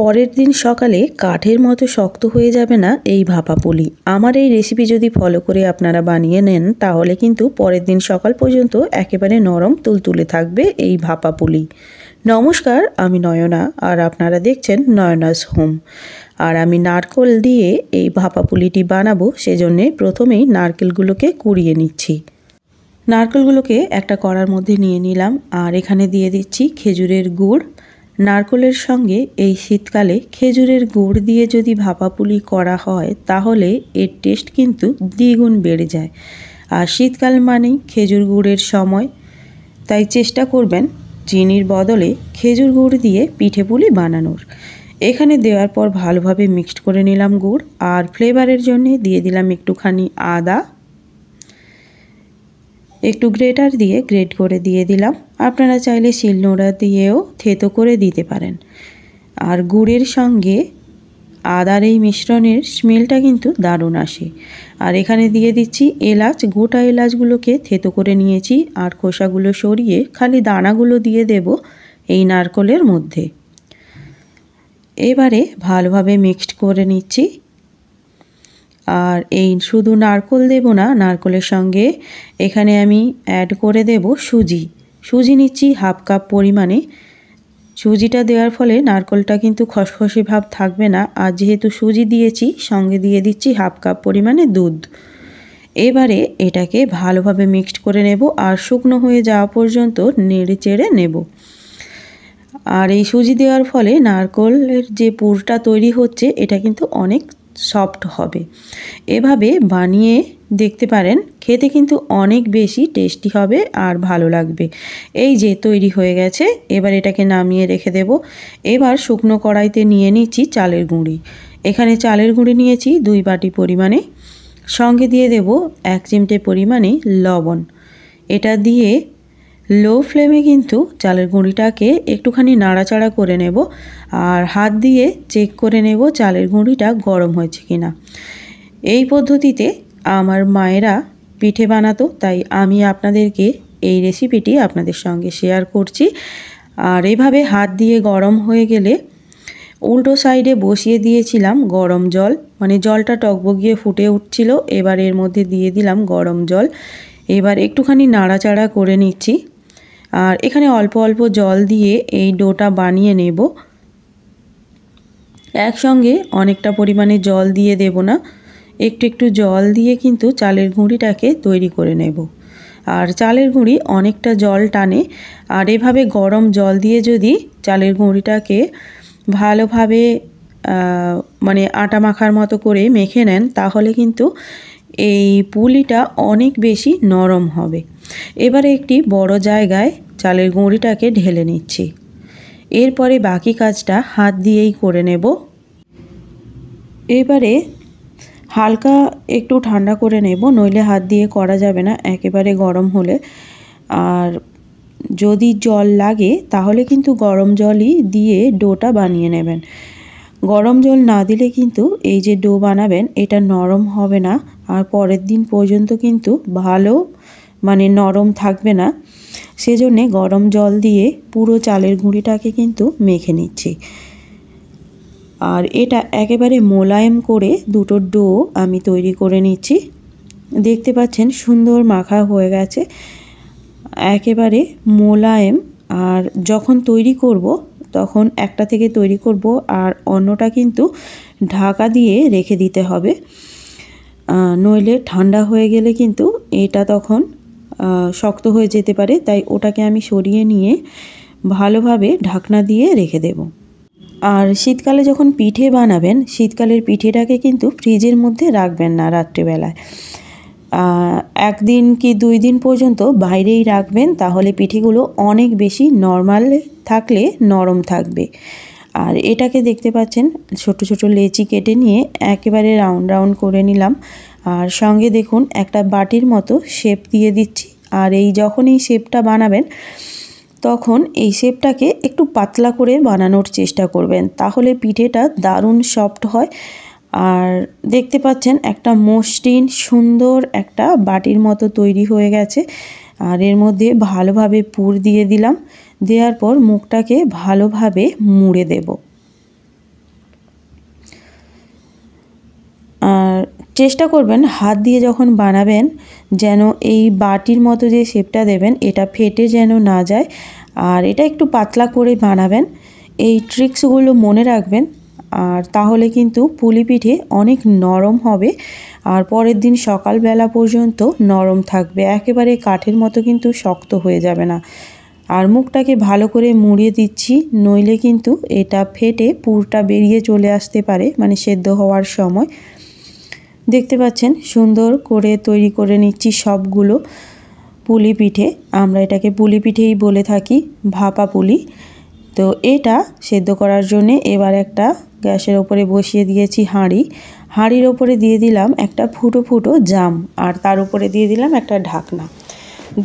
পরের দিন সকালে কাঠের মতো শক্ত হয়ে যাবে না এই ভাপা পুলি আমার এই রেসিপি যদি ফলো করে আপনারা বানিয়ে নেন তাহলে কিন্তু পরের দিন সকাল পর্যন্ত একেবারে নরম তুলতুলে থাকবে এই ভাপা পুলি নমস্কার আমি নয়না আর আপনারা দেখছেন নয়নাস হোম আর আমি নারকল দিয়ে এই ভাপা পুলিটি বানাবো সেজন্যে প্রথমেই নারকেলগুলোকে কুড়িয়ে নিচ্ছি নারকেলগুলোকে একটা কড়ার মধ্যে নিয়ে নিলাম আর এখানে দিয়ে দিচ্ছি খেজুরের গুড় নারকলের সঙ্গে এই শীতকালে খেজুরের গুড় দিয়ে যদি ভাপাপুলি করা হয় তাহলে এর টেস্ট কিন্তু দ্বিগুণ বেড়ে যায় আর শীতকাল মানেই খেজুর গুড়ের সময় তাই চেষ্টা করবেন চিনির বদলে খেজুর গুড় দিয়ে পিঠে পুলি বানানোর এখানে দেওয়ার পর ভালোভাবে মিক্সড করে নিলাম গুড় আর ফ্লেভারের জন্যে দিয়ে দিলাম একটুখানি আদা একটু গ্রেটার দিয়ে গ্রেট করে দিয়ে দিলাম আপনারা চাইলে শিলনোড়া দিয়েও থেতো করে দিতে পারেন আর গুড়ের সঙ্গে আদার এই মিশ্রণের স্মেলটা কিন্তু দারুণ আসে আর এখানে দিয়ে দিচ্ছি এলাচ গোটা এলাচগুলোকে থেতো করে নিয়েছি আর খোসাগুলো সরিয়ে খালি দানাগুলো দিয়ে দেব এই নারকলের মধ্যে এবারে ভালোভাবে মিক্সড করে নিচ্ছি আর এই শুধু নারকোল দেব না নারকোলের সঙ্গে এখানে আমি অ্যাড করে দেব সুজি সুজি নিচ্ছি হাফ কাপ পরিমাণে সুজিটা দেওয়ার ফলে নারকোলটা কিন্তু খসখসে ভাব থাকবে না আর যেহেতু সুজি দিয়েছি সঙ্গে দিয়ে দিচ্ছি হাফ কাপ পরিমাণে দুধ এবারে এটাকে ভালোভাবে মিক্সড করে নেব আর শুকনো হয়ে যাওয়া পর্যন্ত নেড়ে চেড়ে নেব আর এই সুজি দেওয়ার ফলে নারকলের যে পুরটা তৈরি হচ্ছে এটা কিন্তু অনেক সফট হবে এভাবে বানিয়ে দেখতে পারেন খেতে কিন্তু অনেক বেশি টেস্টি হবে আর ভালো লাগবে এই যে তৈরি হয়ে গেছে এবার এটাকে নামিয়ে রেখে দেব এবার শুকনো কড়াইতে নিয়ে নিচ্ছি চালের গুঁড়ি এখানে চালের গুঁড়ি নিয়েছি দুই বাটি পরিমাণে সঙ্গে দিয়ে দেব এক চিমটে পরিমাণে লবণ এটা দিয়ে লো ফ্লেমে কিন্তু চালের গুঁড়িটাকে একটুখানি নাড়াচাড়া করে নেব আর হাত দিয়ে চেক করে নেব চালের গুঁড়িটা গরম হয়েছে কি না এই পদ্ধতিতে আমার মায়েরা পিঠে বানাতো তাই আমি আপনাদেরকে এই রেসিপিটি আপনাদের সঙ্গে শেয়ার করছি আর এভাবে হাত দিয়ে গরম হয়ে গেলে উল্টো সাইডে বসিয়ে দিয়েছিলাম গরম জল মানে জলটা টকবগিয়ে ফুটে উঠছিল এবার এর মধ্যে দিয়ে দিলাম গরম জল এবার একটুখানি নাড়াচাড়া করে নিচ্ছি আর এখানে অল্প অল্প জল দিয়ে এই ডোটা বানিয়ে নেব একসঙ্গে অনেকটা পরিমাণে জল দিয়ে দেব না একটু একটু জল দিয়ে কিন্তু চালের গুঁড়িটাকে তৈরি করে নেব আর চালের গুঁড়ি অনেকটা জল টানে আর এভাবে গরম জল দিয়ে যদি চালের গুঁড়িটাকে ভালোভাবে মানে আটা মাখার মতো করে মেখে নেন তাহলে কিন্তু এই পুলিটা অনেক বেশি নরম হবে এবারে একটি বড় জায়গায় চালের গুঁড়িটাকে ঢেলে নিচ্ছি এরপরে বাকি কাজটা হাত দিয়েই করে নেব এবারে হালকা একটু ঠান্ডা করে নেব নইলে হাত দিয়ে করা যাবে না একেবারে গরম হলে আর যদি জল লাগে তাহলে কিন্তু গরম জলই দিয়ে ডোটা বানিয়ে নেবেন গরম জল না দিলে কিন্তু এই যে ডো বানাবেন এটা নরম হবে না আর পরের দিন পর্যন্ত কিন্তু ভালো মানে নরম থাকবে না সেজন্যে গরম জল দিয়ে পুরো চালের গুঁড়িটাকে কিন্তু মেখে নিচ্ছি আর এটা একেবারে মোলায়েম করে দুটো ডো আমি তৈরি করে নিচ্ছি দেখতে পাচ্ছেন সুন্দর মাখা হয়ে গেছে একেবারে মোলায়েম আর যখন তৈরি করব তখন একটা থেকে তৈরি করব আর অন্যটা কিন্তু ঢাকা দিয়ে রেখে দিতে হবে নইলে ঠান্ডা হয়ে গেলে কিন্তু এটা তখন শক্ত হয়ে যেতে পারে তাই ওটাকে আমি সরিয়ে নিয়ে ভালোভাবে ঢাকনা দিয়ে রেখে দেব আর শীতকালে যখন পিঠে বানাবেন শীতকালের পিঠেটাকে কিন্তু ফ্রিজের মধ্যে রাখবেন না রাত্রেবেলায় একদিন কি দুই দিন পর্যন্ত বাইরেই রাখবেন তাহলে পিঠেগুলো অনেক বেশি নর্মাল থাকলে নরম থাকবে আর এটাকে দেখতে পাচ্ছেন ছোট ছোট লেচি কেটে নিয়ে একেবারে রাউন্ড রাউন্ড করে নিলাম আর সঙ্গে দেখুন একটা বাটির মতো শেপ দিয়ে দিচ্ছি আর এই যখন এই শেপটা বানাবেন তখন এই শেপটাকে একটু পাতলা করে বানানোর চেষ্টা করবেন তাহলে পিঠেটা দারুণ সফট হয় আর দেখতে পাচ্ছেন একটা মসৃণ সুন্দর একটা বাটির মতো তৈরি হয়ে গেছে আর এর মধ্যে ভালোভাবে পুর দিয়ে দিলাম দেওয়ার পর মুখটাকে ভালোভাবে মুড়ে দেব আর চেষ্টা করবেন হাত দিয়ে যখন বানাবেন যেন এই বাটির মতো যে শেপটা দেবেন এটা ফেটে যেন না যায় আর এটা একটু পাতলা করে বানাবেন এই ট্রিক্সগুলো মনে রাখবেন আর তাহলে কিন্তু পুলি পিঠে অনেক নরম হবে আর পরের দিন সকালবেলা পর্যন্ত নরম থাকবে একেবারে কাঠের মতো কিন্তু শক্ত হয়ে যাবে না আর মুখটাকে ভালো করে মুড়িয়ে দিচ্ছি নইলে কিন্তু এটা ফেটে পুরটা বেরিয়ে চলে আসতে পারে মানে সেদ্ধ হওয়ার সময় দেখতে পাচ্ছেন সুন্দর করে তৈরি করে নিচ্ছি সবগুলো পুলি পিঠে আমরা এটাকে পুলি পিঠেই বলে থাকি ভাপা পুলি তো এটা সেদ্ধ করার জন্যে এবার একটা গ্যাসের ওপরে বসিয়ে দিয়েছি হাঁড়ি হাঁড়ির ওপরে দিয়ে দিলাম একটা ফুটো ফুটো জাম আর তার উপরে দিয়ে দিলাম একটা ঢাকনা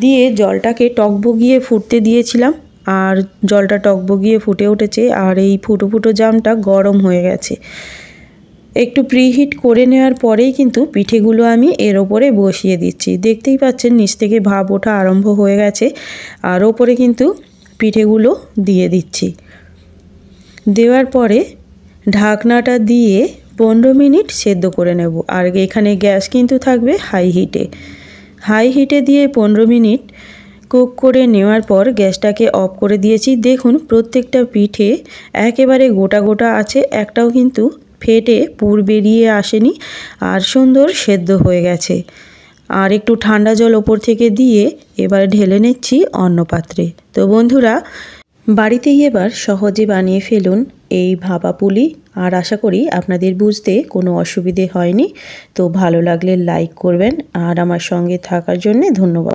দিয়ে জলটাকে বগিয়ে ফুটতে দিয়েছিলাম আর জলটা বগিয়ে ফুটে উঠেছে আর এই ফুটো ফুটো জামটা গরম হয়ে গেছে একটু প্রিহিট করে নেওয়ার পরেই কিন্তু পিঠেগুলো আমি এর ওপরে বসিয়ে দিচ্ছি দেখতেই পাচ্ছেন নিচ থেকে ভাব ওঠা আরম্ভ হয়ে গেছে আর ওপরে কিন্তু পিঠেগুলো দিয়ে দিচ্ছি দেওয়ার পরে ঢাকনাটা দিয়ে পনেরো মিনিট সেদ্ধ করে নেব আর এখানে গ্যাস কিন্তু থাকবে হাই হিটে হাই হিটে দিয়ে পনেরো মিনিট কুক করে নেওয়ার পর গ্যাসটাকে অফ করে দিয়েছি দেখুন প্রত্যেকটা পিঠে একেবারে গোটা গোটা আছে একটাও কিন্তু ফেটে পুর বেরিয়ে আসেনি আর সুন্দর সেদ্ধ হয়ে গেছে আর একটু ঠান্ডা জল ওপর থেকে দিয়ে এবার ঢেলে নিচ্ছি অন্য পাত্রে তো বন্ধুরা বাড়িতেই এবার সহজে বানিয়ে ফেলুন এই ভাপা পুলি আর আশা করি আপনাদের বুঝতে কোনো অসুবিধে হয়নি তো ভালো লাগলে লাইক করবেন আর আমার সঙ্গে থাকার জন্যে ধন্যবাদ